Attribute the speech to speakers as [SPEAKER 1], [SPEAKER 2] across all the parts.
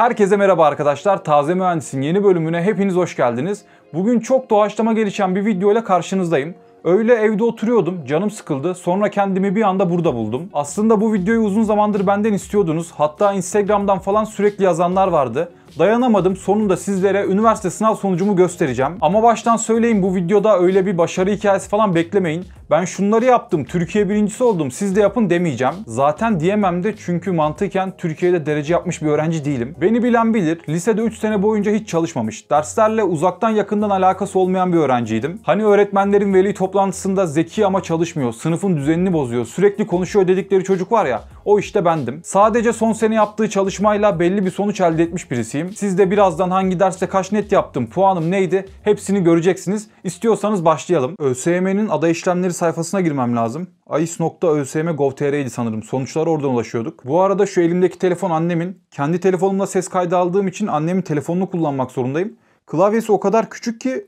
[SPEAKER 1] Herkese merhaba arkadaşlar. Taze Mühendis'in yeni bölümüne hepiniz hoş geldiniz. Bugün çok doğaçlama gelişen bir video ile karşınızdayım. Öyle evde oturuyordum, canım sıkıldı. Sonra kendimi bir anda burada buldum. Aslında bu videoyu uzun zamandır benden istiyordunuz. Hatta Instagram'dan falan sürekli yazanlar vardı. Dayanamadım. Sonunda sizlere üniversite sınav sonucumu göstereceğim. Ama baştan söyleyeyim bu videoda öyle bir başarı hikayesi falan beklemeyin ben şunları yaptım, Türkiye birincisi oldum, siz de yapın demeyeceğim. Zaten diyemem de çünkü mantıken Türkiye'de derece yapmış bir öğrenci değilim. Beni bilen bilir, lisede 3 sene boyunca hiç çalışmamış. Derslerle uzaktan yakından alakası olmayan bir öğrenciydim. Hani öğretmenlerin veli toplantısında zeki ama çalışmıyor, sınıfın düzenini bozuyor, sürekli konuşuyor dedikleri çocuk var ya, o işte bendim. Sadece son sene yaptığı çalışmayla belli bir sonuç elde etmiş birisiyim. Siz de birazdan hangi derste kaç net yaptım, puanım neydi hepsini göreceksiniz. İstiyorsanız başlayalım. ÖSYM'nin aday işlemleri sayfasına girmem lazım. ais.ösm.gov.tr'ydi sanırım. Sonuçlar oradan ulaşıyorduk. Bu arada şu elimdeki telefon annemin. Kendi telefonumla ses kaydı aldığım için annemin telefonunu kullanmak zorundayım. Klavyesi o kadar küçük ki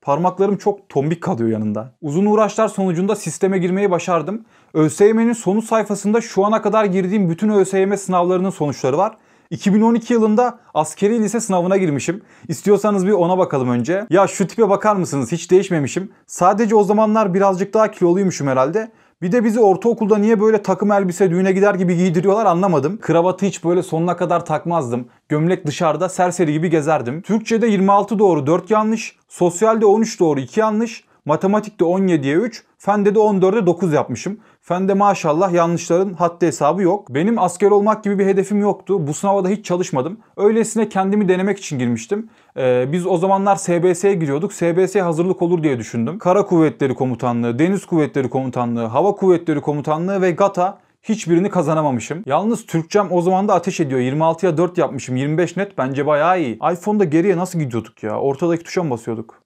[SPEAKER 1] Parmaklarım çok tombik kalıyor yanında. Uzun uğraşlar sonucunda sisteme girmeyi başardım. ÖSYM'nin sonuç sayfasında şu ana kadar girdiğim bütün ÖSYM sınavlarının sonuçları var. 2012 yılında askeri lise sınavına girmişim. İstiyorsanız bir ona bakalım önce. Ya şu tipe bakar mısınız? Hiç değişmemişim. Sadece o zamanlar birazcık daha kiloluymuşum herhalde. Bir de bizi ortaokulda niye böyle takım elbise düğüne gider gibi giydiriyorlar anlamadım. Kravatı hiç böyle sonuna kadar takmazdım. Gömlek dışarıda serseri gibi gezerdim. Türkçe'de 26 doğru 4 yanlış, sosyalde 13 doğru 2 yanlış, Matematikte 17'ye 3, fende de 14'e 9 yapmışım. Fende maşallah yanlışların haddi hesabı yok. Benim asker olmak gibi bir hedefim yoktu. Bu sınava da hiç çalışmadım. Öylesine kendimi denemek için girmiştim. Ee, biz o zamanlar SBS'ye giriyorduk. SBS hazırlık olur diye düşündüm. Kara Kuvvetleri Komutanlığı, Deniz Kuvvetleri Komutanlığı, Hava Kuvvetleri Komutanlığı ve GATA Hiçbirini kazanamamışım. Yalnız Türkçem o zaman da ateş ediyor. 26'ya 4 yapmışım. 25 net bence bayağı iyi. iPhone'da geriye nasıl gidiyorduk ya? Ortadaki tuşa mı basıyorduk?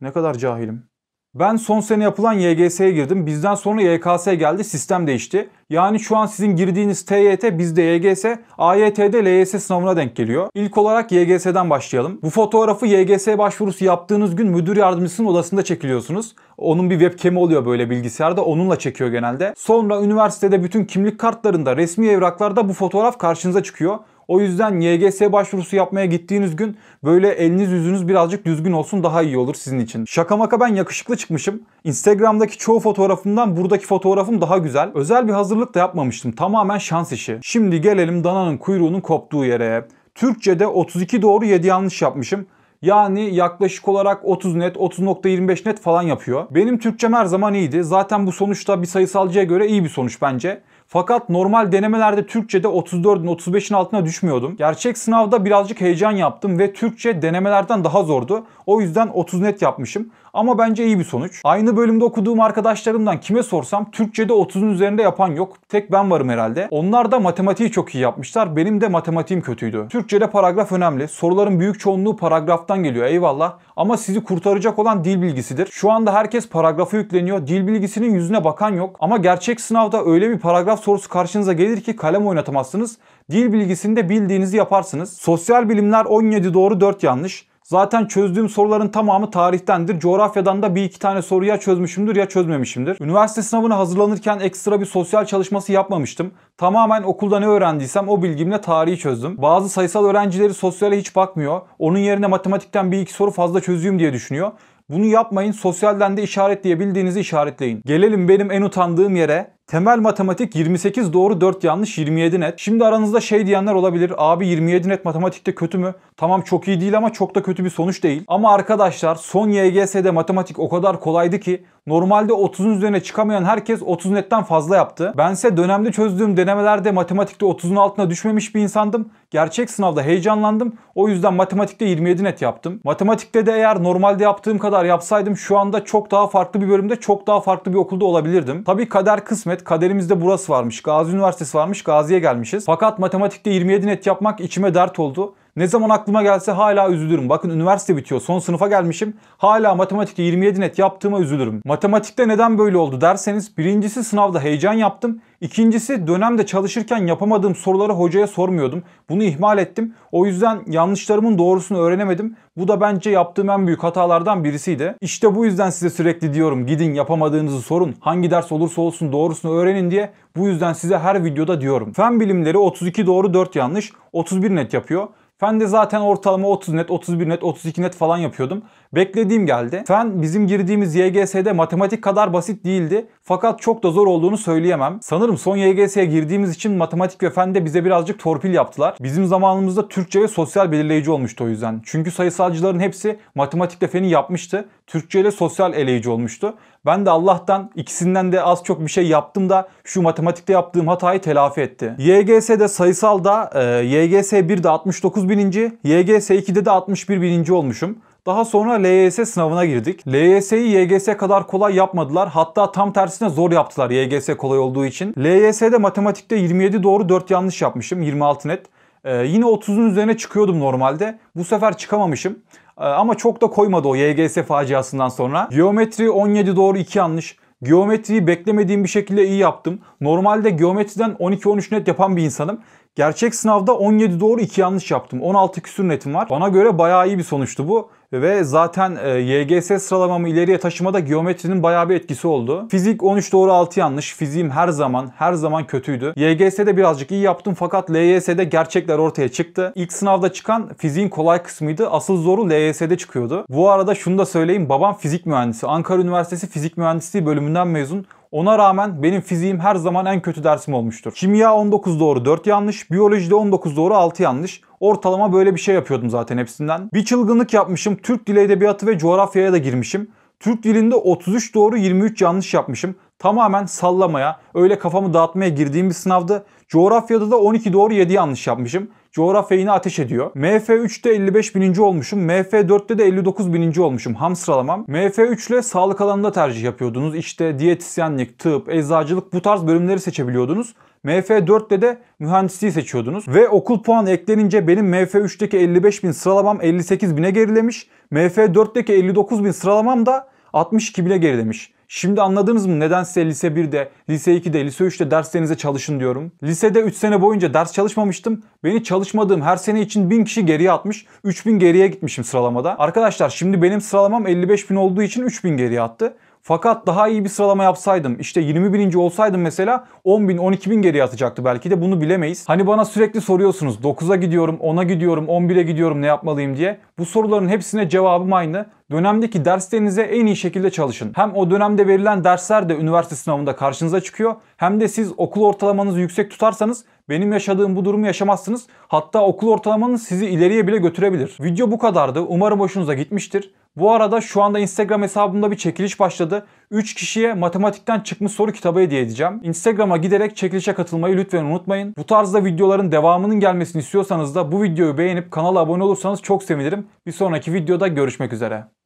[SPEAKER 1] Ne kadar cahilim. Ben son sene yapılan YGS'ye girdim. Bizden sonra YKS geldi. Sistem değişti. Yani şu an sizin girdiğiniz TYT bizde YGS, AYT'de LYS sınavına denk geliyor. İlk olarak YGS'den başlayalım. Bu fotoğrafı YGS başvurusu yaptığınız gün müdür yardımcısının odasında çekiliyorsunuz. Onun bir webcam'i oluyor böyle bilgisayarda. Onunla çekiyor genelde. Sonra üniversitede bütün kimlik kartlarında, resmi evraklarda bu fotoğraf karşınıza çıkıyor. O yüzden YGS başvurusu yapmaya gittiğiniz gün böyle eliniz yüzünüz birazcık düzgün olsun daha iyi olur sizin için. Şaka maka ben yakışıklı çıkmışım. Instagram'daki çoğu fotoğrafımdan buradaki fotoğrafım daha güzel. Özel bir hazırlık da yapmamıştım. Tamamen şans işi. Şimdi gelelim dananın kuyruğunun koptuğu yere. Türkçe'de 32 doğru 7 yanlış yapmışım. Yani yaklaşık olarak 30 net, 30.25 net falan yapıyor. Benim Türkçem her zaman iyiydi. Zaten bu sonuçta bir sayısalcıya göre iyi bir sonuç bence. Fakat normal denemelerde Türkçe'de 34'ün 35'in altına düşmüyordum. Gerçek sınavda birazcık heyecan yaptım ve Türkçe denemelerden daha zordu. O yüzden 30 net yapmışım. Ama bence iyi bir sonuç. Aynı bölümde okuduğum arkadaşlarımdan kime sorsam Türkçe'de 30'un üzerinde yapan yok. Tek ben varım herhalde. Onlar da matematiği çok iyi yapmışlar. Benim de matematiğim kötüydü. Türkçe'de paragraf önemli. Soruların büyük çoğunluğu paragraftan geliyor eyvallah. Ama sizi kurtaracak olan dil bilgisidir. Şu anda herkes paragrafı yükleniyor. Dil bilgisinin yüzüne bakan yok. Ama gerçek sınavda öyle bir paragraf sorusu karşınıza gelir ki kalem oynatamazsınız. Dil bilgisinde bildiğinizi yaparsınız. Sosyal bilimler 17 doğru 4 yanlış. Zaten çözdüğüm soruların tamamı tarihtendir. Coğrafyadan da bir iki tane soru ya çözmüşümdür ya çözmemişimdir. Üniversite sınavına hazırlanırken ekstra bir sosyal çalışması yapmamıştım. Tamamen okulda ne öğrendiysem o bilgimle tarihi çözdüm. Bazı sayısal öğrencileri sosyale hiç bakmıyor. Onun yerine matematikten bir iki soru fazla çözeyim diye düşünüyor. Bunu yapmayın. Sosyalden de işaretleyebildiğinizi işaretleyin. Gelelim benim en utandığım yere. Temel matematik 28 doğru 4 yanlış 27 net. Şimdi aranızda şey diyenler olabilir. Abi 27 net matematikte kötü mü? Tamam çok iyi değil ama çok da kötü bir sonuç değil. Ama arkadaşlar son YGS'de matematik o kadar kolaydı ki normalde 30'un üzerine çıkamayan herkes 30 netten fazla yaptı. Bense dönemde çözdüğüm denemelerde matematikte 30'un altına düşmemiş bir insandım. Gerçek sınavda heyecanlandım. O yüzden matematikte 27 net yaptım. Matematikte de eğer normalde yaptığım kadar yapsaydım şu anda çok daha farklı bir bölümde çok daha farklı bir okulda olabilirdim. Tabii kader kısmet Evet kaderimizde burası varmış. Gazi Üniversitesi varmış. Gazi'ye gelmişiz. Fakat matematikte 27 net yapmak içime dert oldu. Ne zaman aklıma gelse hala üzülürüm. Bakın üniversite bitiyor. Son sınıfa gelmişim. Hala matematikte 27 net yaptığıma üzülürüm. Matematikte neden böyle oldu derseniz birincisi sınavda heyecan yaptım. İkincisi dönemde çalışırken yapamadığım soruları hocaya sormuyordum. Bunu ihmal ettim. O yüzden yanlışlarımın doğrusunu öğrenemedim. Bu da bence yaptığım en büyük hatalardan birisiydi. İşte bu yüzden size sürekli diyorum gidin yapamadığınızı sorun. Hangi ders olursa olsun doğrusunu öğrenin diye. Bu yüzden size her videoda diyorum. Fen bilimleri 32 doğru 4 yanlış 31 net yapıyor. Fen de zaten ortalama 30 net, 31 net, 32 net falan yapıyordum. Beklediğim geldi. Fen bizim girdiğimiz YGS'de matematik kadar basit değildi. Fakat çok da zor olduğunu söyleyemem. Sanırım son YGS'ye girdiğimiz için matematik ve fen de bize birazcık torpil yaptılar. Bizim zamanımızda Türkçe ve sosyal belirleyici olmuştu o yüzden. Çünkü sayısalcıların hepsi matematikle feni yapmıştı. Türkçe sosyal eleyici olmuştu. Ben de Allah'tan ikisinden de az çok bir şey yaptım da şu matematikte yaptığım hatayı telafi etti. YGS'de sayısalda e, YGS 1'de 69 bininci, YGS 2'de de 61 bininci olmuşum. Daha sonra LYS sınavına girdik. LYS'yi YGS kadar kolay yapmadılar. Hatta tam tersine zor yaptılar YGS kolay olduğu için. LYS'de matematikte 27 doğru 4 yanlış yapmışım. 26 net. Ee, yine 30'un üzerine çıkıyordum normalde. Bu sefer çıkamamışım. Ee, ama çok da koymadı o YGS faciasından sonra. Geometri 17 doğru 2 yanlış. Geometriyi beklemediğim bir şekilde iyi yaptım. Normalde geometriden 12-13 net yapan bir insanım. Gerçek sınavda 17 doğru 2 yanlış yaptım. 16 küsür netim var. Bana göre bayağı iyi bir sonuçtu bu ve zaten e, YGS sıralamamı ileriye taşımada geometrinin bayağı bir etkisi oldu. Fizik 13 doğru 6 yanlış. Fiziğim her zaman her zaman kötüydü. YGS'de birazcık iyi yaptım fakat LYS'de gerçekler ortaya çıktı. İlk sınavda çıkan fiziğin kolay kısmıydı. Asıl zoru LYS'de çıkıyordu. Bu arada şunu da söyleyeyim. Babam fizik mühendisi. Ankara Üniversitesi Fizik Mühendisliği bölümünden mezun. Ona rağmen benim fiziğim her zaman en kötü dersim olmuştur. Kimya 19 doğru 4 yanlış, biyolojide 19 doğru 6 yanlış. Ortalama böyle bir şey yapıyordum zaten hepsinden. Bir çılgınlık yapmışım. Türk dili edebiyatı ve coğrafyaya da girmişim. Türk dilinde 33 doğru 23 yanlış yapmışım. Tamamen sallamaya, öyle kafamı dağıtmaya girdiğim bir sınavdı. Coğrafyada da 12 doğru 7 yanlış yapmışım coğrafya yine ateş ediyor. MF3'te 55 bininci olmuşum. MF4'te de 59 bininci olmuşum. Ham sıralamam. MF3 ile sağlık alanında tercih yapıyordunuz. İşte diyetisyenlik, tıp, eczacılık bu tarz bölümleri seçebiliyordunuz. MF4'te de mühendisliği seçiyordunuz. Ve okul puanı eklenince benim MF3'teki 55 bin sıralamam 58 bine gerilemiş. MF4'teki 59 bin sıralamam da 62 bine gerilemiş. Şimdi anladınız mı neden size lise 1'de, lise 2'de, lise 3'te derslerinize çalışın diyorum. Lisede 3 sene boyunca ders çalışmamıştım. Beni çalışmadığım her sene için 1000 kişi geriye atmış. 3000 geriye gitmişim sıralamada. Arkadaşlar şimdi benim sıralamam 55.000 olduğu için 3000 geriye attı. Fakat daha iyi bir sıralama yapsaydım işte 21. olsaydım mesela 10 bin 12 bin geriye atacaktı belki de bunu bilemeyiz. Hani bana sürekli soruyorsunuz 9'a gidiyorum 10'a gidiyorum 11'e gidiyorum ne yapmalıyım diye. Bu soruların hepsine cevabım aynı. Dönemdeki derslerinize en iyi şekilde çalışın. Hem o dönemde verilen dersler de üniversite sınavında karşınıza çıkıyor. Hem de siz okul ortalamanızı yüksek tutarsanız benim yaşadığım bu durumu yaşamazsınız. Hatta okul ortalamanız sizi ileriye bile götürebilir. Video bu kadardı. Umarım hoşunuza gitmiştir. Bu arada şu anda Instagram hesabımda bir çekiliş başladı. 3 kişiye matematikten çıkmış soru kitabı hediye edeceğim. Instagram'a giderek çekilişe katılmayı lütfen unutmayın. Bu tarzda videoların devamının gelmesini istiyorsanız da bu videoyu beğenip kanala abone olursanız çok sevinirim. Bir sonraki videoda görüşmek üzere.